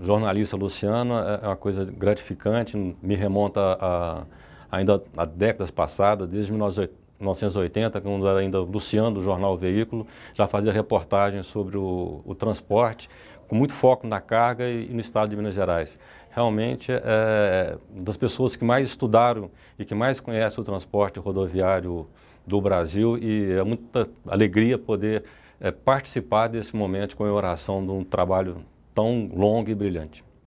jornalista Luciano é, é uma coisa gratificante, me remonta a, ainda a décadas passadas, desde 1980, quando era ainda Luciano do jornal Veículo, já fazia reportagens sobre o, o transporte, com muito foco na carga e, e, no estado de Minas Gerais. Realmente, é das pessoas que mais estudaram e que mais conhecem o transporte rodoviário do Brasil e é muita alegria poder é, participar desse momento de comemoração de um trabalho tão longa e brilhante.